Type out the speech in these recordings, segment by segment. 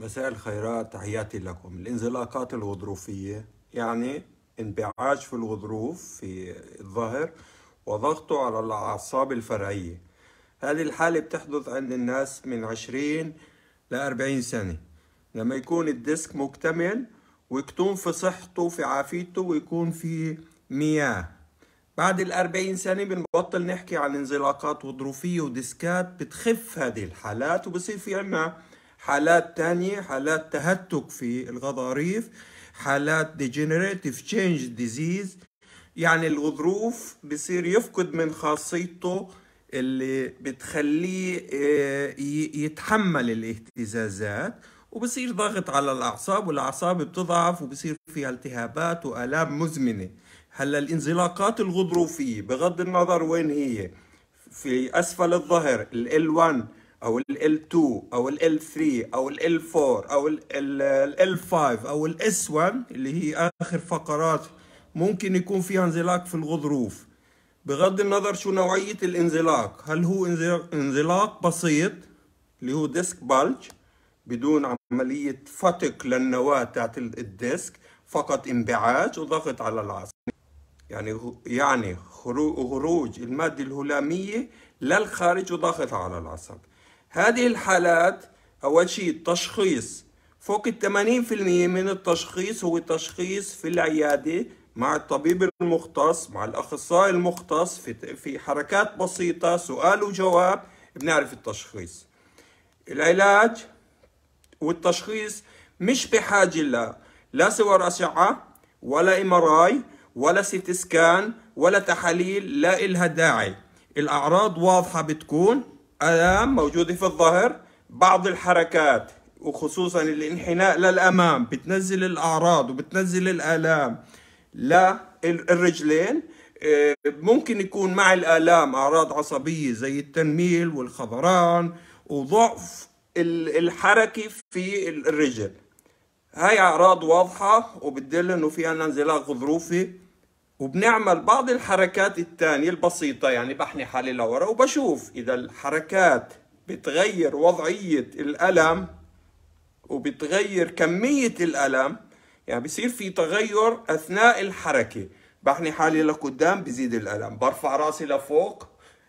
مساء الخيرات تحياتي لكم الانزلاقات الغضروفية يعني انبعاج في الغضروف في الظهر وضغطه على الأعصاب الفرعية هذه الحالة بتحدث عند الناس من 20 ل 40 سنة لما يكون الديسك مكتمل ويكون في صحته في عافيته ويكون في مياه بعد الأربعين سنة بنبطل نحكي عن انزلاقات غضروفية وديسكات بتخف هذه الحالات وبصير في عنا حالات تانية حالات تهتك في الغضاريف حالات ديجنريتيف تشينج ديزيز يعني الغضروف بصير يفقد من خاصيته اللي بتخليه آه، يتحمل الاهتزازات وبصير ضغط على الأعصاب والأعصاب بتضعف وبصير فيها التهابات وآلام مزمنة هلا الانزلاقات الغضروفية بغض النظر وين هي في أسفل الظهر ال 1 او ال L2 او ال L3 او ال L4 او ال L5 او ال S1 اللي هي اخر فقرات ممكن يكون فيها انزلاق في الغضروف بغض النظر شو نوعية الانزلاق هل هو انزلاق بسيط اللي هو ديسك بالج بدون عملية فتق للنواة تاعت الديسك فقط انبعاج وضغط على العصب يعني يعني خروج المادة الهلامية للخارج وضغط على العصب هذه الحالات أول شيء التشخيص فوق الثمانين في المية من التشخيص هو تشخيص في العيادة مع الطبيب المختص مع الأخصائي المختص في, في حركات بسيطة سؤال وجواب بنعرف التشخيص العلاج والتشخيص مش بحاجة لا لا صور أشعة ولا إم ولا سيت سكان ولا تحاليل لا إلها داعي الأعراض واضحة بتكون الام موجودة في الظهر بعض الحركات وخصوصا الانحناء للأمام بتنزل الأعراض وبتنزل الآلام للرجلين آه، ممكن يكون مع الآلام أعراض عصبية زي التنميل والخضران وضعف الحركة في الرجل هاي أعراض واضحة وبتدل إنه في عندنا انزلاق غضروفي وبنعمل بعض الحركات الثانية البسيطة يعني بحني حالي لورا وبشوف إذا الحركات بتغير وضعية الألم وبتغير كمية الألم يعني بصير في تغير أثناء الحركة بحني حالي لقدام بزيد الألم برفع راسي لفوق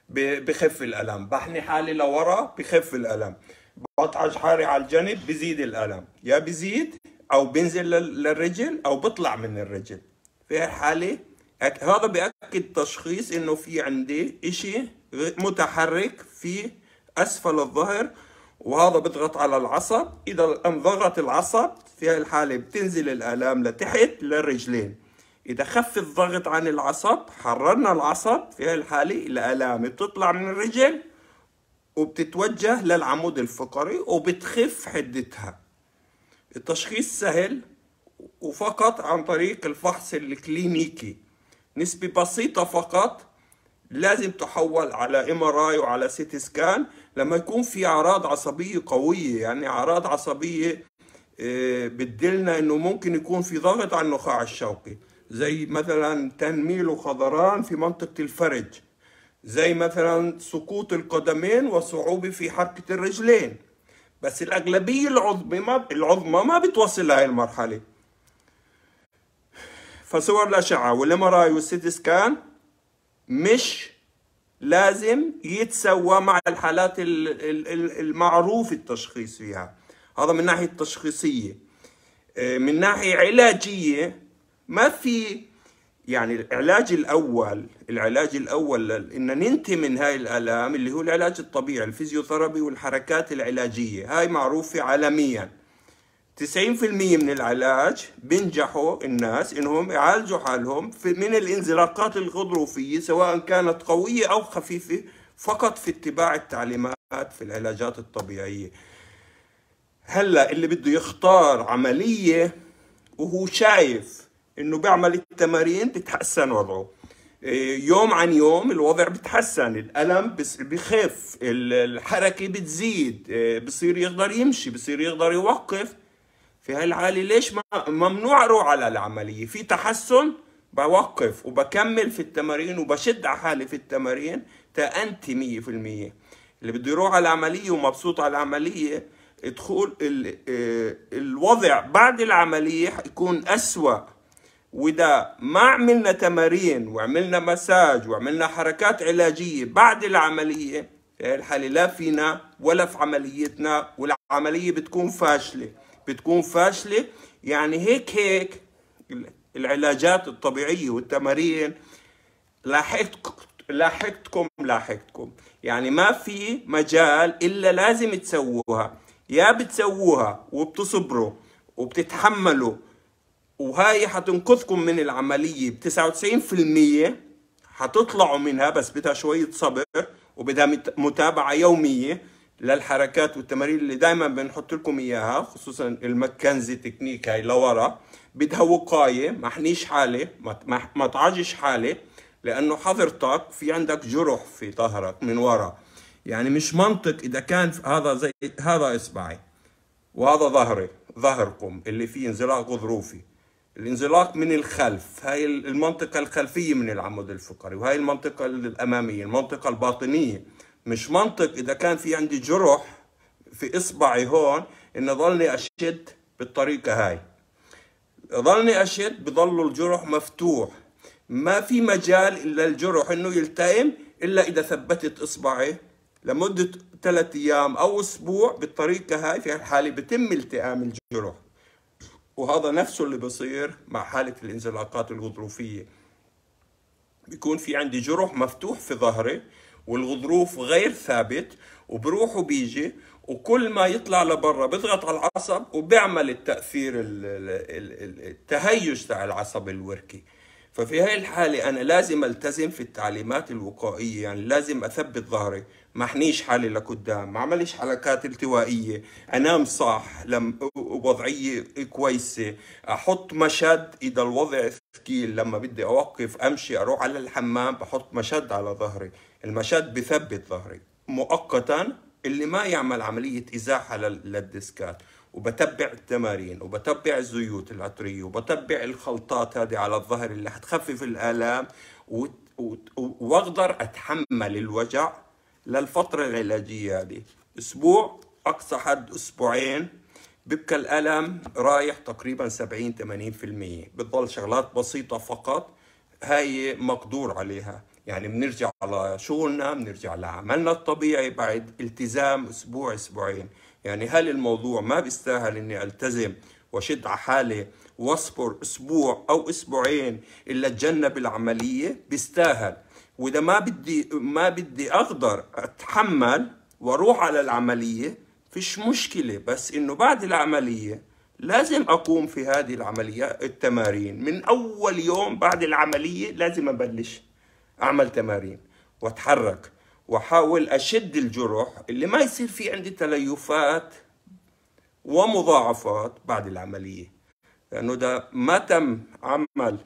بخف الألم بحني حالي لورا بخف الألم بطعج حالي على الجنب بزيد الألم يا بزيد أو بنزل للرجل أو بطلع من الرجل في هالحالة هذا بيأكد تشخيص انه في عندي اشي متحرك في اسفل الظهر وهذا بيضغط على العصب اذا انضغط العصب في هاي الحالة بتنزل الالام لتحت للرجلين اذا خف الضغط عن العصب حررنا العصب في هاي الحالة الالام بتطلع من الرجل وبتتوجه للعمود الفقري وبتخف حدتها التشخيص سهل وفقط عن طريق الفحص الكلينيكي نسبة بسيطة فقط لازم تحول على ام ار اي وعلى سيتي سكان لما يكون في اعراض عصبيه قويه يعني اعراض عصبيه آه، بتدلنا انه ممكن يكون في ضغط على النخاع الشوكي زي مثلا تنميل وخضران في منطقه الفرج زي مثلا سقوط القدمين وصعوبه في حركه الرجلين بس الاغلبيه العظمى ما العظمى ما بتوصل لهي المرحله فصور الأشعة والMRI والسيتي سكان مش لازم يتسوى مع الحالات المعروف التشخيص فيها هذا من ناحية تشخيصية آه، من ناحية علاجية ما في يعني العلاج الأول العلاج الأول إن ننتهي من هاي الآلام اللي هو العلاج الطبيعي الفيزيوثيرابي والحركات العلاجية هاي معروفة عالمياً 90% من العلاج بينجحوا الناس انهم يعالجوا حالهم من الانزلاقات الغضروفيه سواء كانت قويه او خفيفه فقط في اتباع التعليمات في العلاجات الطبيعيه. هلا اللي بده يختار عمليه وهو شايف انه بيعمل التمارين بتحسن وضعه. إيه، يوم عن يوم الوضع بتحسن الألم بخف الحركة بتزيد إيه، بصير يقدر يمشي بصير يقدر يوقف في هالعالي ليش ما ممنوع اروح على العمليه في تحسن بوقف وبكمل في التمارين وبشد على حالي في التمارين تأنتي مية في المية اللي بده يروح على العملية ومبسوط على العملية ادخل آه، الوضع بعد العملية يكون أسوأ وده ما عملنا تمارين وعملنا مساج وعملنا حركات علاجية بعد العملية الحالة لا فينا ولا في عمليتنا والعملية بتكون فاشلة بتكون فاشلة يعني هيك هيك العلاجات الطبيعية والتمارين لاحقتكم لاحقتكم لاحقتكم يعني ما في مجال إلا لازم تسووها يا بتسووها وبتصبروا وبتتحملوا وهاي حتنقذكم من العملية ب 99% حتطلعوا منها بس بدها شوية صبر وبدها متابعة يومية للحركات والتمارين اللي دائما بنحط لكم اياها خصوصا المكنزي تكنيك هاي لورا بدها وقايه ما حنيش حالي ما تعجش حالي لانه حضرتك في عندك جرح في ظهرك من ورا يعني مش منطق اذا كان هذا زي هذا اصبعي وهذا ظهري ظهركم اللي فيه انزلاق غضروفي الانزلاق من الخلف هاي المنطقة الخلفية من العمود الفقري وهي المنطقة الأمامية المنطقة الباطنية مش منطق اذا كان في عندي جرح في اصبعي هون ان ضلني اشد بالطريقه هاي ضلني اشد بضل الجرح مفتوح ما في مجال الا الجرح انه يلتئم الا اذا ثبتت اصبعي لمده ثلاث ايام او اسبوع بالطريقه هاي في الحاله بتم التئام الجرح وهذا نفسه اللي بصير مع حاله الانزلاقات الغضروفيه بيكون في عندي جرح مفتوح في ظهري والغضروف غير ثابت وبروح وبيجي وكل ما يطلع لبرا بضغط على العصب وبيعمل التاثير التهيج تاع العصب الوركي ففي هاي الحالة أنا لازم ألتزم في التعليمات الوقائية يعني لازم أثبت ظهري ما أحنيش حالي لقدام ما أعملش حركات التوائية أنام صح لم وضعية كويسة أحط مشد إذا الوضع ثقيل لما بدي أوقف أمشي أروح على الحمام بحط مشد على ظهري المشاد بثبت ظهري مؤقتا اللي ما يعمل عملية إزاحة للديسكات وبتبع التمارين وبتبع الزيوت العطرية وبتبع الخلطات هذه على الظهر اللي حتخفف الآلام وأقدر أتحمل الوجع للفترة العلاجية هذه أسبوع أقصى حد أسبوعين بيبقى الألم رايح تقريبا 70 80% بتضل شغلات بسيطة فقط هاي مقدور عليها يعني بنرجع على شغلنا بنرجع لعملنا الطبيعي بعد التزام اسبوع اسبوعين يعني هل الموضوع ما بيستاهل اني التزم وشد على حالي واصبر اسبوع او اسبوعين الا اتجنب العمليه بيستاهل واذا ما بدي ما بدي اقدر اتحمل واروح على العمليه فيش مشكله بس انه بعد العمليه لازم اقوم في هذه العمليه التمارين من اول يوم بعد العمليه لازم ابلش اعمل تمارين واتحرك واحاول اشد الجروح اللي ما يصير في عندي تليفات ومضاعفات بعد العمليه لانه ده ما تم عمل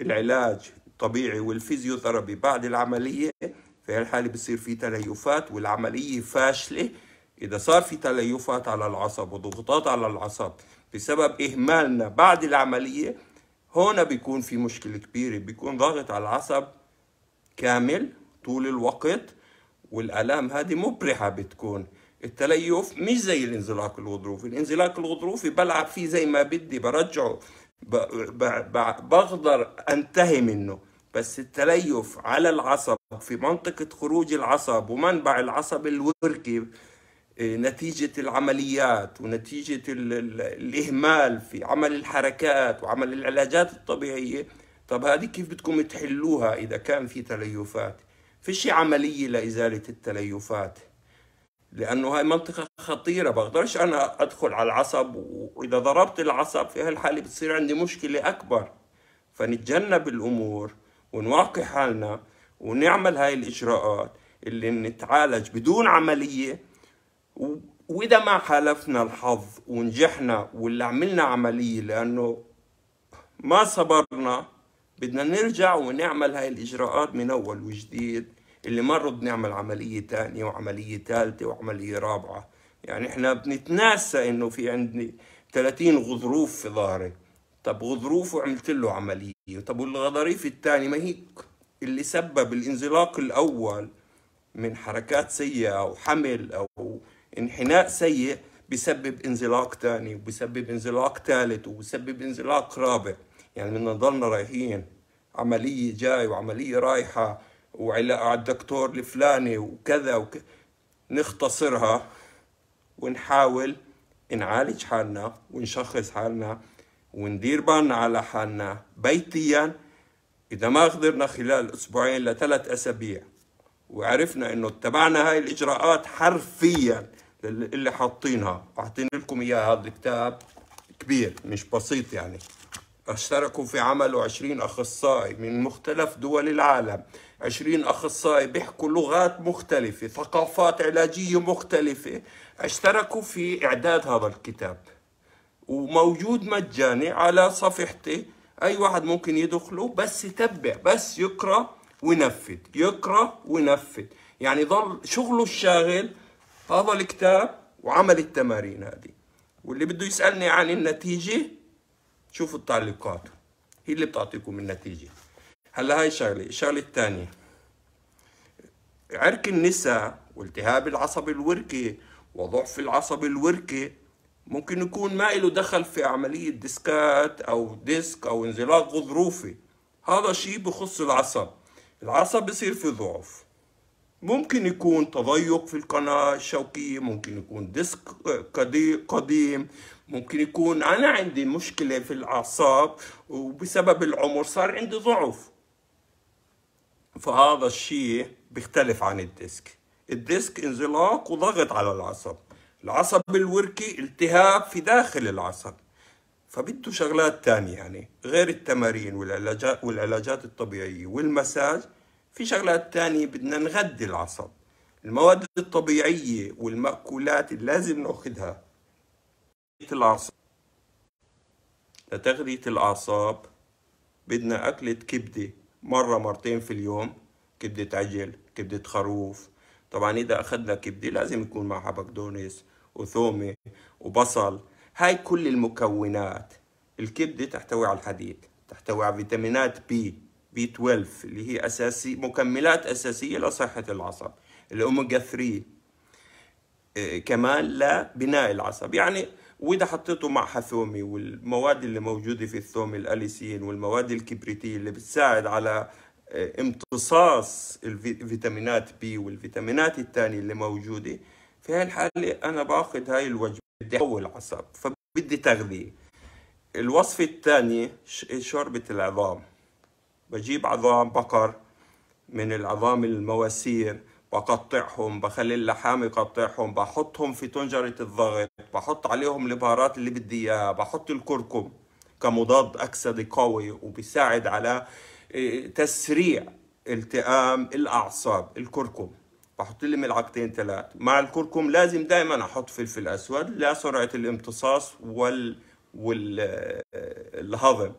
العلاج الطبيعي والفيزيوثيرابي بعد العمليه في هالحاله بصير في تليفات والعمليه فاشله اذا صار في تليفات على العصب وضغوطات على العصب بسبب اهمالنا بعد العمليه هون بيكون في مشكله كبيره بيكون ضغط على العصب كامل طول الوقت والآلام هذه مبرحة بتكون التليف مش زي الانزلاق الغضروفي الانزلاق الغضروفي بلعب فيه زي ما بدي برجعه بقدر انتهي منه بس التليف على العصب في منطقة خروج العصب ومنبع العصب الوركي آه، نتيجة العمليات ونتيجة الإهمال في عمل الحركات وعمل العلاجات الطبيعية طب هذه كيف بدكم تحلوها إذا كان في تليفات فيش عملية لإزالة التليفات لأنه هاي منطقة خطيرة بقدرش أنا أدخل على العصب وإذا ضربت العصب في هالحالة بتصير عندي مشكلة أكبر فنتجنب الأمور ونواقي حالنا ونعمل هاي الإجراءات اللي نتعالج بدون عملية وإذا ما حالفنا الحظ ونجحنا ولا عملنا عملية لأنه ما صبرنا بدنا نرجع ونعمل هاي الإجراءات من أول وجديد اللي مرة بنعمل عملية تانية وعملية ثالثة وعملية رابعة يعني احنا بنتناسى انه في عندي 30 غضروف في ظهري طب غضروف وعملت له عملية طب والغضاريف الثانية ما هي اللي سبب الانزلاق الأول من حركات سيئة أو حمل أو انحناء سيء بسبب انزلاق ثاني وبسبب انزلاق ثالث وبسبب انزلاق رابع يعني بدنا نضلنا رايحين عملية جاي وعملية رايحة وعلاقة على الدكتور الفلاني وكذا وك... نختصرها ونحاول نعالج حالنا ونشخص حالنا وندير بالنا على حالنا بيتيا إذا ما قدرنا خلال أسبوعين لثلاث أسابيع وعرفنا إنه اتبعنا هاي الإجراءات حرفيا اللي حاطينها أعطيني لكم اياها هذا الكتاب كبير مش بسيط يعني اشتركوا في عمله 20 أخصائي من مختلف دول العالم 20 أخصائي بيحكوا لغات مختلفة ثقافات علاجية مختلفة اشتركوا في إعداد هذا الكتاب وموجود مجاني على صفحتي أي واحد ممكن يدخله بس يتبع بس يقرأ ونفذ يقرأ ونفذ يعني ظل شغله الشاغل هذا الكتاب وعمل التمارين هذه واللي بده يسألني عن النتيجة شوفوا التعليقات هي اللي بتعطيكم النتيجة هلا هاي شغلة الشغلة الثانية عرك النساء والتهاب العصب الوركي وضعف العصب الوركي ممكن يكون ما له دخل في عملية ديسكات أو ديسك أو انزلاق غضروفي هذا شيء بخص العصب العصب بصير في ضعف ممكن يكون تضيق في القناة الشوكية ممكن يكون ديسك قديم ممكن يكون أنا عندي مشكلة في الأعصاب وبسبب العمر صار عندي ضعف فهذا الشيء بيختلف عن الديسك الديسك انزلاق وضغط على العصب العصب الوركي التهاب في داخل العصب فبده شغلات تانية يعني غير التمارين والعلاجات, والعلاجات الطبيعية والمساج في شغلات تانية بدنا نغذي العصب المواد الطبيعية والمأكولات اللي لازم ناخذها الأعصاب لتغذية الأعصاب بدنا أكلة كبدة مرة مرتين في اليوم كبدة عجل كبدة خروف طبعا إذا أخذنا كبدة لازم يكون معها بقدونس وثومة وبصل هاي كل المكونات الكبدة تحتوي على الحديد تحتوي على فيتامينات بي بي 12 اللي هي أساسي مكملات أساسية لصحة العصب الأوميجا 3 آه، كمان لبناء العصب يعني واذا حطيته مع حثومي والمواد اللي موجوده في الثوم الاليسين والمواد الكبريتيه اللي بتساعد على آه، امتصاص الفيتامينات بي والفيتامينات الثانيه اللي موجوده في هاي الحاله انا باخذ هاي الوجبه بدي اقوي العصب فبدي تغذيه الوصفه الثانيه شوربه العظام بجيب عظام بقر من العظام المواسير بقطعهم بخلي اللحام يقطعهم بحطهم في طنجرة الضغط بحط عليهم البهارات اللي بدي اياها بحط الكركم كمضاد أكسدي قوي وبيساعد على إيه، تسريع التئام الأعصاب الكركم بحط لي ملعقتين ثلاث مع الكركم لازم دائما أحط فلفل أسود لسرعة الامتصاص وال والهضم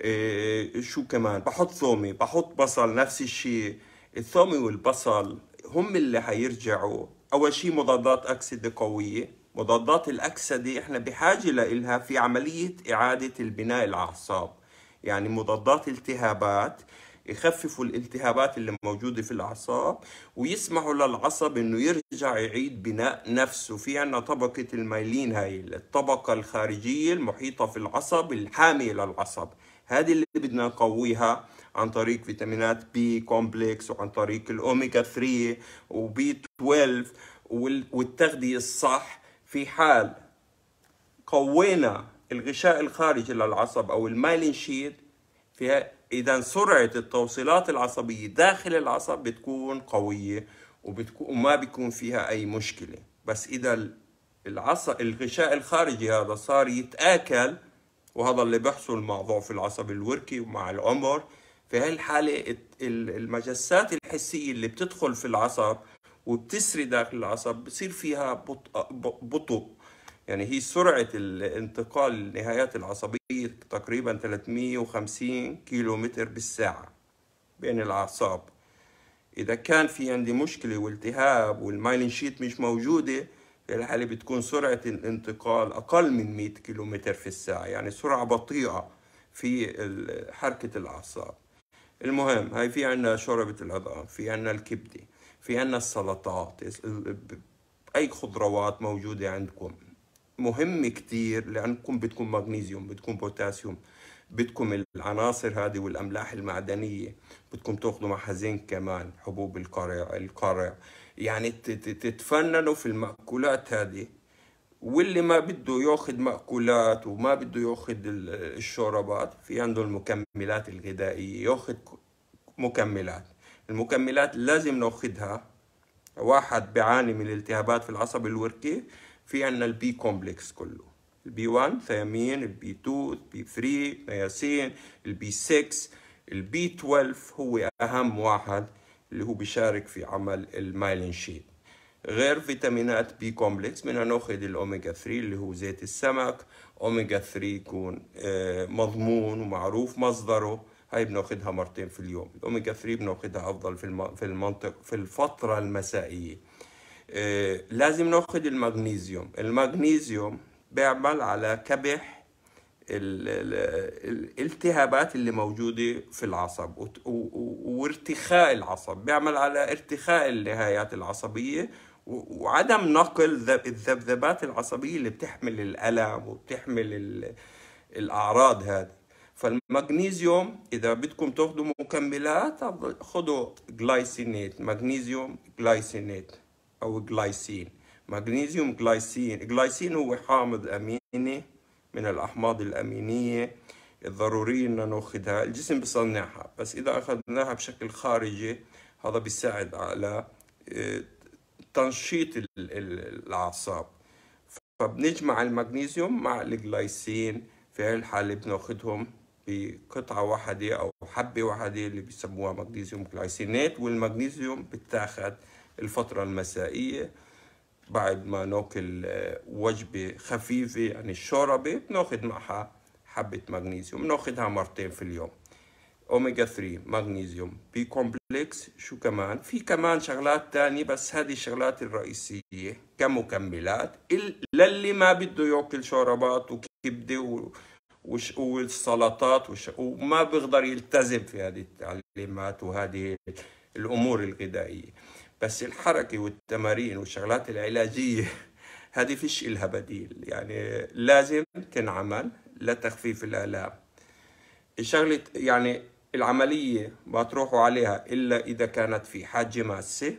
إيه، شو كمان بحط ثومي بحط بصل نفس الشيء الثومي والبصل هم اللي هيرجعوا اول شيء مضادات اكسده قويه مضادات الاكسده احنا بحاجه لإلها في عمليه اعاده البناء الاعصاب يعني مضادات التهابات يخففوا الالتهابات اللي موجوده في الاعصاب ويسمحوا للعصب انه يرجع يعيد بناء نفسه في عنا طبقه الميلين هاي الطبقه الخارجيه المحيطه في العصب الحاميه للعصب هذه اللي بدنا نقويها عن طريق فيتامينات بي كومبلكس وعن طريق الاوميجا 3 وبي 12 والتغذية الصح في حال قوينا الغشاء الخارجي للعصب أو المايلين شيت فيها إذا سرعة التوصيلات العصبية داخل العصب بتكون قوية وبتكون وما بيكون فيها أي مشكلة بس إذا العصب الغشاء الخارجي هذا صار يتآكل وهذا اللي بيحصل مع ضعف العصب الوركي ومع العمر في هالحالة المجسات الحسية اللي بتدخل في العصب وبتسري داخل العصب بصير فيها بطء, بطء يعني هي سرعة الانتقال النهايات العصبية تقريبا 350 كيلو متر بالساعة بين الأعصاب إذا كان في عندي مشكلة والتهاب والمايلين شيت مش موجودة في الحالة بتكون سرعة الانتقال أقل من 100 كيلو متر في الساعة يعني سرعة بطيئة في حركة الأعصاب المهم هاي في عنا شوربة العظام في عنا الكبدة في عنا السلطات أي خضروات موجودة عندكم مهم كتير لأنكم بدكم مغنيزيوم بدكم بوتاسيوم بدكم العناصر هذه والأملاح المعدنية بدكم تاخذوا معها زنك كمان حبوب القرع القرع يعني تتفننوا في المأكولات هذه واللي ما بده ياخذ مأكولات وما بده ياخذ الشربات في عنده المكملات الغذائية ياخذ مكملات المكملات لازم ناخذها واحد بيعاني من التهابات في العصب الوركي في عندنا البي كومبلكس كله البي 1 ثيامين البي 2 البي 3 نياسين البي 6 البي 12 هو اهم واحد اللي هو بيشارك في عمل المايلين شيت غير فيتامينات بي كومبلكس بدنا ناخذ الاوميجا 3 اللي هو زيت السمك اوميجا 3 يكون آه، مضمون ومعروف مصدره هاي بناخذها مرتين في اليوم الاوميجا 3 بناخذها افضل في في المنطق في الفتره المسائيه آه، لازم ناخذ المغنيزيوم المغنيزيوم بيعمل على كبح الالتهابات اللي موجودة في العصب وارتخاء العصب بيعمل على ارتخاء النهايات العصبية وعدم نقل الذبذبات العصبية اللي بتحمل الألم وبتحمل الأعراض هذه فالمغنيزيوم إذا بدكم تاخذوا مكملات خذوا جلايسينيت مغنيزيوم جلايسينيت أو جلايسين مغنيزيوم جلايسين جلايسين هو حامض أميني من الأحماض الأمينية الضرورية إن نأخذها الجسم بصنعها بس إذا أخذناها بشكل خارجي هذا بيساعد على آه، تنشيط الأعصاب فبنجمع المغنيسيوم مع الجلايسين في هاي الحالة بناخدهم بقطعة واحدة أو حبة واحدة اللي بيسموها مغنيسيوم جلايسينات والمغنيسيوم بتاخد الفترة المسائية بعد ما ناكل آه، وجبة خفيفة يعني الشوربة بناخذ معها حبة مغنيسيوم بناخذها مرتين في اليوم أوميجا 3 مغنيسيوم بي كومبلكس شو كمان في كمان شغلات تانية بس هذه الشغلات الرئيسية كمكملات للي ما بده ياكل شوربات وكبدة وش والسلطات وش وما بيقدر يلتزم في هذه التعليمات وهذه الأمور الغذائية بس الحركة والتمارين والشغلات العلاجية هذه فيش إلها بديل يعني لازم تنعمل لتخفيف الآلام الشغلة يعني العملية ما تروحوا عليها إلا إذا كانت في حاجة ماسة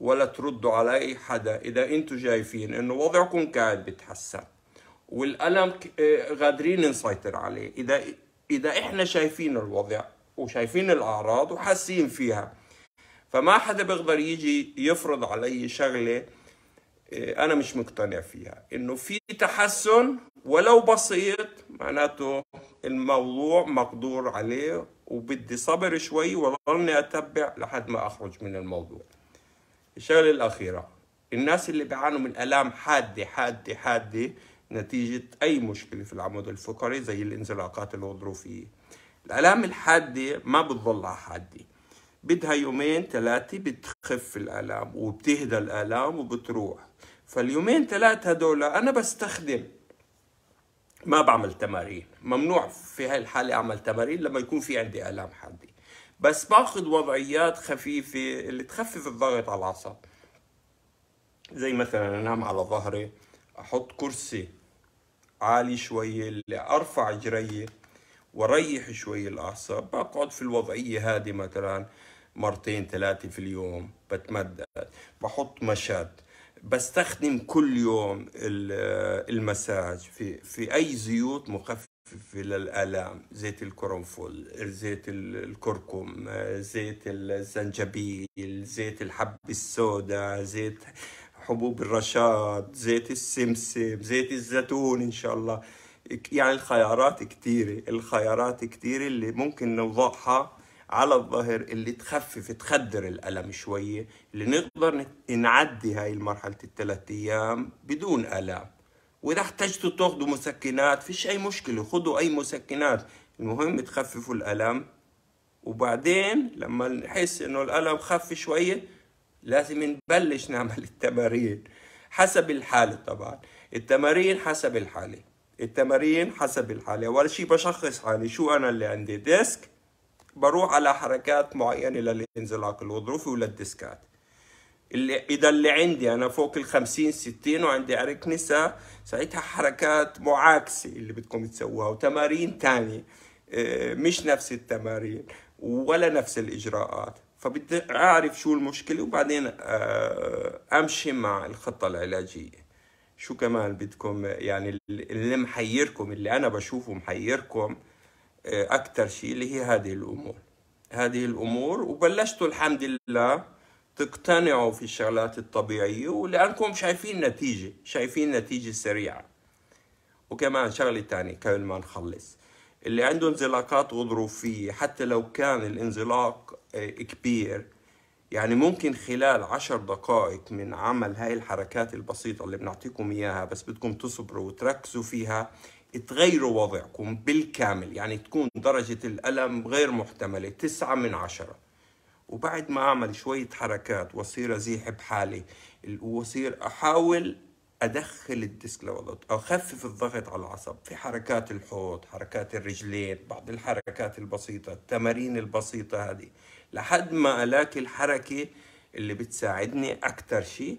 ولا تردوا على أي حدا إذا أنتوا شايفين إنه وضعكم قاعد بتحسن والألم آه، غادرين نسيطر عليه إذا إذا إحنا شايفين الوضع وشايفين الأعراض وحاسين فيها فما حدا بيقدر يجي يفرض علي شغله إيه، انا مش مقتنع فيها انه في تحسن ولو بسيط معناته الموضوع مقدور عليه وبدي صبر شوي وضلني اتبع لحد ما اخرج من الموضوع الشغله الاخيره الناس اللي بيعانوا من الام حاده حاده حاده نتيجه اي مشكله في العمود الفقري زي الانزلاقات الغضروفيه الالام الحاده ما بتضلها حاده بدها يومين ثلاثة بتخف الآلام وبتهدى الآلام وبتروح فاليومين ثلاثة هدول أنا بستخدم ما بعمل تمارين ممنوع في هاي الحالة أعمل تمارين لما يكون في عندي آلام حادة بس باخذ وضعيات خفيفة اللي تخفف الضغط على العصب زي مثلا أنام على ظهري أحط كرسي عالي شوية اللي أرفع جريي وريح شوي الأعصاب بقعد في الوضعية هذه مثلا مرتين ثلاثة في اليوم بتمدد بحط مشد بستخدم كل يوم المساج في في اي زيوت مخففه للالام زيت القرنفل زيت الكركم زيت الزنجبيل زيت الحب السوداء زيت حبوب الرشاد زيت السمسم زيت الزيتون ان شاء الله يعني الخيارات كثيره الخيارات كثيره اللي ممكن نوضعها على الظهر اللي تخفف تخدر الألم شوية اللي نقدر نعدي هاي المرحلة الثلاث أيام بدون ألم وإذا احتجتوا تاخذوا مسكنات فيش أي مشكلة خذوا أي مسكنات المهم تخففوا الألم وبعدين لما نحس إنه الألم خف شوية لازم نبلش نعمل التمارين حسب الحالة طبعا التمارين حسب الحالة التمارين حسب الحالة أول شيء بشخص حالي شو أنا اللي عندي ديسك بروح على حركات معينه للانزلاق الغضروفي وللديسكات اللي اذا اللي عندي انا فوق ال 50 60 وعندي اركنسه ساعتها حركات معاكسه اللي بدكم تسووها وتمارين ثانيه آه، مش نفس التمارين ولا نفس الاجراءات فبدي اعرف شو المشكله وبعدين آه، امشي مع الخطه العلاجيه شو كمان بدكم يعني اللي محيركم اللي انا بشوفه محيركم آه، أكثر شيء اللي هي هذه الأمور هذه الأمور وبلشتوا الحمد لله تقتنعوا في الشغلات الطبيعية ولأنكم شايفين نتيجة شايفين نتيجة سريعة وكمان شغلة تانية قبل ما نخلص اللي عنده انزلاقات غضروفية حتى لو كان الانزلاق آه، كبير يعني ممكن خلال عشر دقائق من عمل هاي الحركات البسيطة اللي بنعطيكم إياها بس بدكم تصبروا وتركزوا فيها تغيروا وضعكم بالكامل يعني تكون درجة الألم غير محتملة تسعة من عشرة وبعد ما أعمل شوية حركات وأصير أزيح بحالي وأصير أحاول أدخل الديسك لوضعه أخفف الضغط على العصب في حركات الحوض حركات الرجلين بعض الحركات البسيطة التمارين البسيطة هذه لحد ما ألاقي الحركة اللي بتساعدني أكثر شيء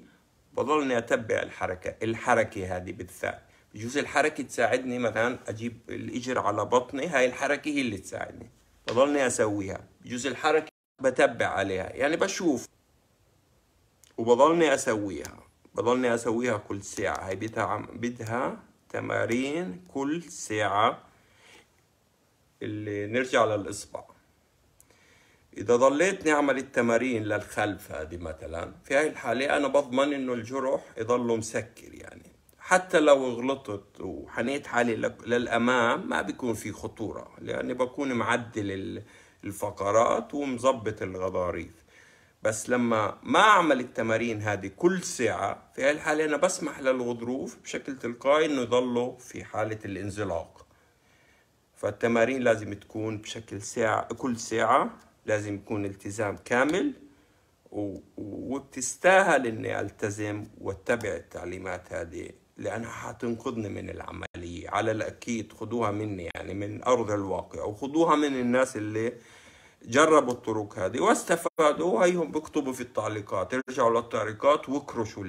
بضلني أتبع الحركة الحركة هذه بالذات يجوز الحركه تساعدني مثلا اجيب الاجر على بطني هاي الحركه هي اللي تساعدني بضلني اسويها بجوز الحركه بتبع عليها يعني بشوف وبضلني اسويها بضلني اسويها كل ساعه هاي بدها بدها تمارين كل ساعه اللي نرجع للاصبع اذا ضليت نعمل التمارين للخلف هذه مثلا في هاي الحاله انا بضمن انه الجرح يضله مسكر يعني حتى لو غلطت وحنيت حالي للأمام ما بيكون في خطورة لأني بكون معدل الفقرات ومظبط الغضاريف بس لما ما أعمل التمارين هذه كل ساعة في هاي الحاله أنا بسمح للغضروف بشكل تلقائي إنه يضلوا في حالة الانزلاق فالتمارين لازم تكون بشكل ساعة كل ساعة لازم يكون التزام كامل وبتستاهل إني ألتزم وأتبع التعليمات هذه لأنها حتنقذني من العملية على الأكيد خدوها مني يعني من أرض الواقع وخدوها من الناس اللي جربوا الطرق هذه واستفادوا وهيهم بيكتبوا في التعليقات ارجعوا للتعليقات واكرشوا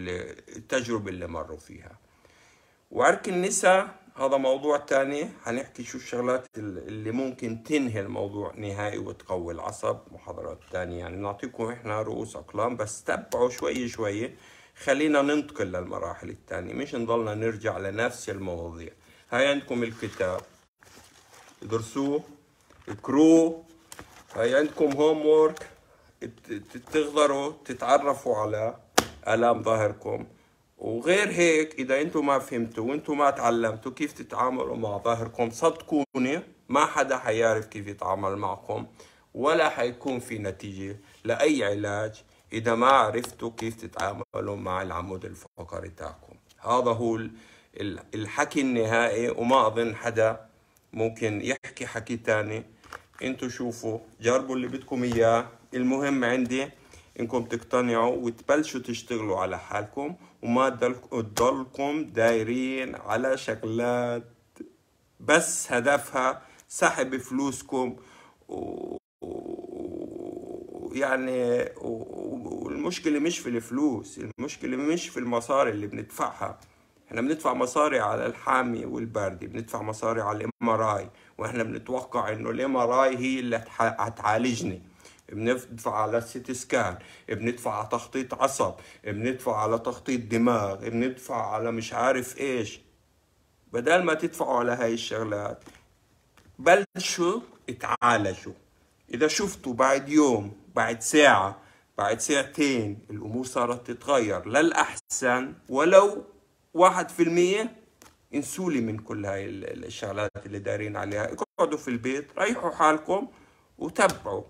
التجربة اللي مروا فيها وعرك النساء هذا موضوع تاني هنحكي شو الشغلات اللي ممكن تنهي الموضوع نهائي وتقوي العصب محاضرات تانية يعني نعطيكم احنا رؤوس اقلام بس تبعوا شوي شوي خلينا ننتقل للمراحل التانية مش نضلنا نرجع لنفس المواضيع هاي عندكم الكتاب ادرسوه اقروه هاي عندكم هوم وورك تقدروا تتعرفوا على آلام ظهركم وغير هيك إذا أنتم ما فهمتوا وأنتم ما تعلمتوا كيف تتعاملوا مع ظهركم صدقوني ما حدا حيعرف كيف يتعامل معكم ولا حيكون في نتيجة لأي علاج إذا ما عرفتوا كيف تتعاملوا مع العمود الفقري تاعكم هذا هو الحكي النهائي وما أظن حدا ممكن يحكي حكي تاني انتوا شوفوا جربوا اللي بدكم إياه المهم عندي انكم تقتنعوا وتبلشوا تشتغلوا على حالكم وما تضلكم دايرين على شغلات بس هدفها سحب فلوسكم و... يعني والمشكله مش في الفلوس المشكله مش في المصاري اللي بندفعها احنا بندفع مصاري على الحامي والبردي بندفع مصاري على الام ار اي واحنا بنتوقع انه الام ار اي هي اللي هتعالجني بندفع على السيتي سكان بندفع على تخطيط عصب بندفع على تخطيط دماغ بندفع على مش عارف ايش بدل ما تدفعوا على هاي الشغلات بلشوا اتعالجوا اذا شفتوا بعد يوم بعد ساعة بعد ساعتين الأمور صارت تتغير للأحسن ولو واحد في المية انسولي من كل هاي الشغلات اللي دارين عليها اقعدوا في البيت ريحوا حالكم وتبعوا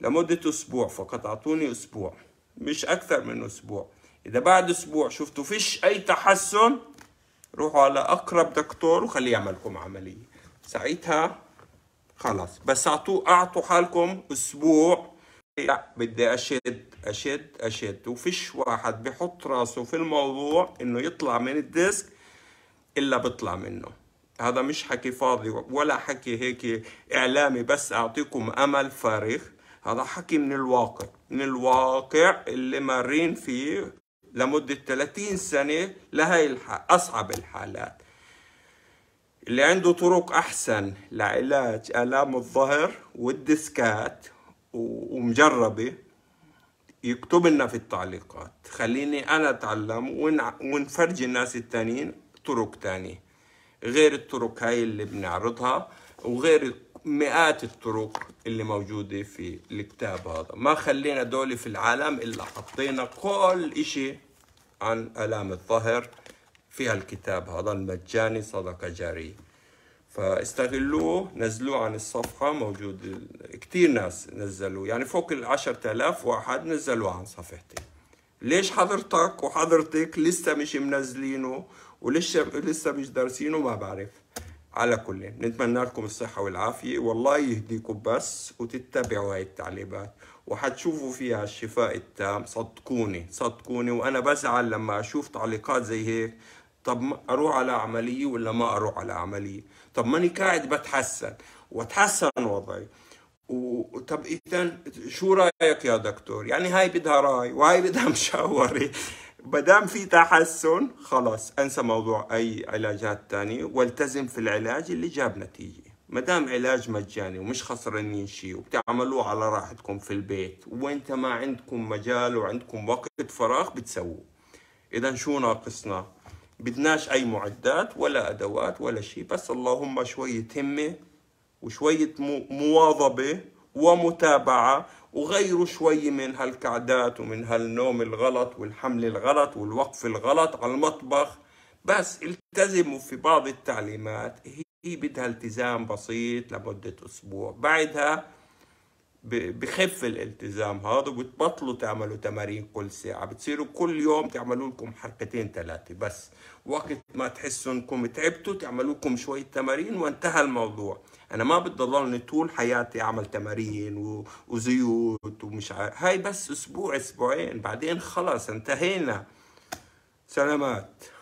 لمدة أسبوع فقط أعطوني أسبوع مش أكثر من أسبوع إذا بعد أسبوع شفتوا فيش أي تحسن روحوا على أقرب دكتور وخليه يعملكم عملية ساعتها خلاص بس أعطوا أعطوا حالكم أسبوع لا بدي اشد اشد اشد وفيش واحد بحط راسه في الموضوع انه يطلع من الديسك الا بطلع منه هذا مش حكي فاضي ولا حكي هيك اعلامي بس اعطيكم امل فارغ هذا حكي من الواقع من الواقع اللي مارين فيه لمدة 30 سنة لهي الحال أصعب الحالات اللي عنده طرق أحسن لعلاج آلام الظهر والديسكات ومجربة يكتب لنا في التعليقات خليني أنا أتعلم ونفرجي الناس التانيين طرق تانية غير الطرق هاي اللي بنعرضها وغير مئات الطرق اللي موجودة في الكتاب هذا ما خلينا دول في العالم إلا حطينا كل إشي عن ألام الظهر في هالكتاب هذا المجاني صدقة جارية فاستغلوه نزلوه عن الصفحة موجود كثير ناس نزلوا يعني فوق ال 10000 واحد نزلوا عن صفحتي ليش حضرتك وحضرتك لسه مش منزلينه ولسه لسه مش دارسينه ما بعرف على كل نتمنى لكم الصحة والعافية والله يهديكم بس وتتبعوا هاي التعليمات وحتشوفوا فيها الشفاء التام صدقوني صدقوني وأنا بزعل لما أشوف تعليقات زي هيك طب أروح على عملية ولا ما أروح على عملية طب ماني قاعد بتحسن وتحسن وضعي وطب اذا شو رايك يا دكتور؟ يعني هاي بدها راي وهاي بدها مشاوره ما دام في تحسن خلاص انسى موضوع اي علاجات ثانيه والتزم في العلاج اللي جاب نتيجه ما دام علاج مجاني ومش خسرانين شيء وبتعملوه على راحتكم في البيت وانت ما عندكم مجال وعندكم وقت فراغ بتسووه اذا شو ناقصنا بدناش اي معدات ولا ادوات ولا شيء بس اللهم شويه همه وشوية مواظبة ومتابعة وغيروا شوي من هالكعدات ومن هالنوم الغلط والحمل الغلط والوقف الغلط على المطبخ بس التزموا في بعض التعليمات هي بدها التزام بسيط لمدة أسبوع بعدها بخف الالتزام هذا وبتبطلوا تعملوا تمارين كل ساعة بتصيروا كل يوم تعملوا لكم حلقتين ثلاثة بس وقت ما تحسوا انكم تعبتوا تعملوا لكم شوية تمارين وانتهى الموضوع انا ما بدي ضلني طول حياتي اعمل تمارين وزيوت ومش عارف هاي بس اسبوع اسبوعين بعدين خلص انتهينا سلامات